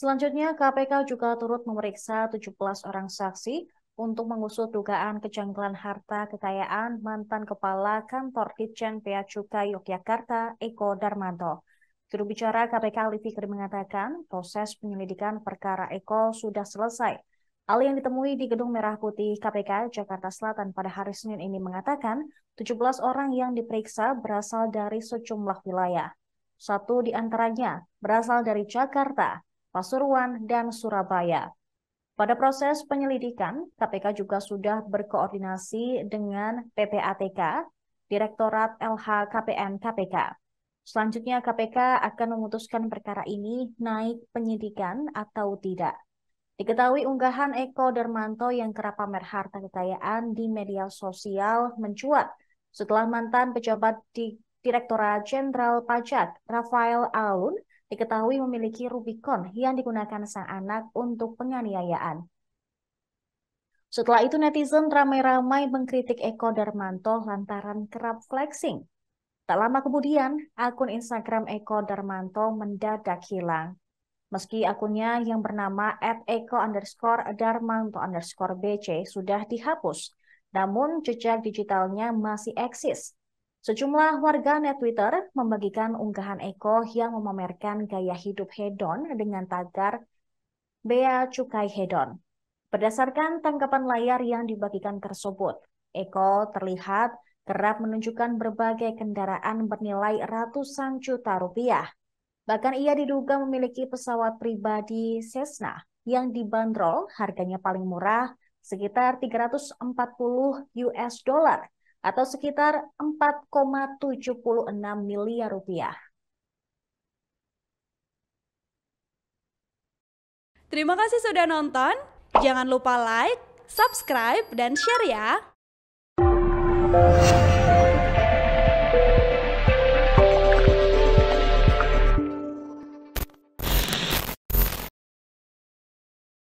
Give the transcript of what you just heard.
Selanjutnya, KPK juga turut memeriksa 17 orang saksi untuk mengusut dugaan kejanggalan harta kekayaan mantan Kepala Kantor Ditjen Bea Cukai Yogyakarta, Eko Darmanto. Juru bicara KPK Ali Fikri mengatakan proses penyelidikan perkara Eko sudah selesai. Ali yang ditemui di Gedung Merah Putih KPK Jakarta Selatan pada hari Senin ini mengatakan 17 orang yang diperiksa berasal dari sejumlah wilayah. Satu di antaranya berasal dari Jakarta, Pasuruan, dan Surabaya. Pada proses penyelidikan, KPK juga sudah berkoordinasi dengan PPATK, Direktorat LHKPN KPK. Selanjutnya KPK akan memutuskan perkara ini naik penyidikan atau tidak. Diketahui unggahan Eko Dermanto yang kerap pamer harta kekayaan di media sosial mencuat setelah mantan pejabat di Direktorat Jenderal Pajak Rafael Alun diketahui memiliki Rubicon yang digunakan sang anak untuk penganiayaan. Setelah itu netizen ramai-ramai mengkritik Eko Darmanto lantaran kerap flexing. Tak lama kemudian, akun Instagram Eko Darmanto mendadak hilang. Meski akunnya yang bernama at Eko underscore Darmanto underscore BC sudah dihapus, namun jejak digitalnya masih eksis Sejumlah warga net Twitter membagikan unggahan Eko yang memamerkan gaya hidup hedon dengan tagar Bea Cukai Hedon. Berdasarkan tangkapan layar yang dibagikan tersebut, Eko terlihat kerap menunjukkan berbagai kendaraan bernilai ratusan juta rupiah. Bahkan ia diduga memiliki pesawat pribadi Cessna yang dibanderol harganya paling murah sekitar 340 US dollar atau sekitar 4,76 miliar rupiah. Terima kasih sudah nonton. Jangan lupa like, subscribe, dan share ya.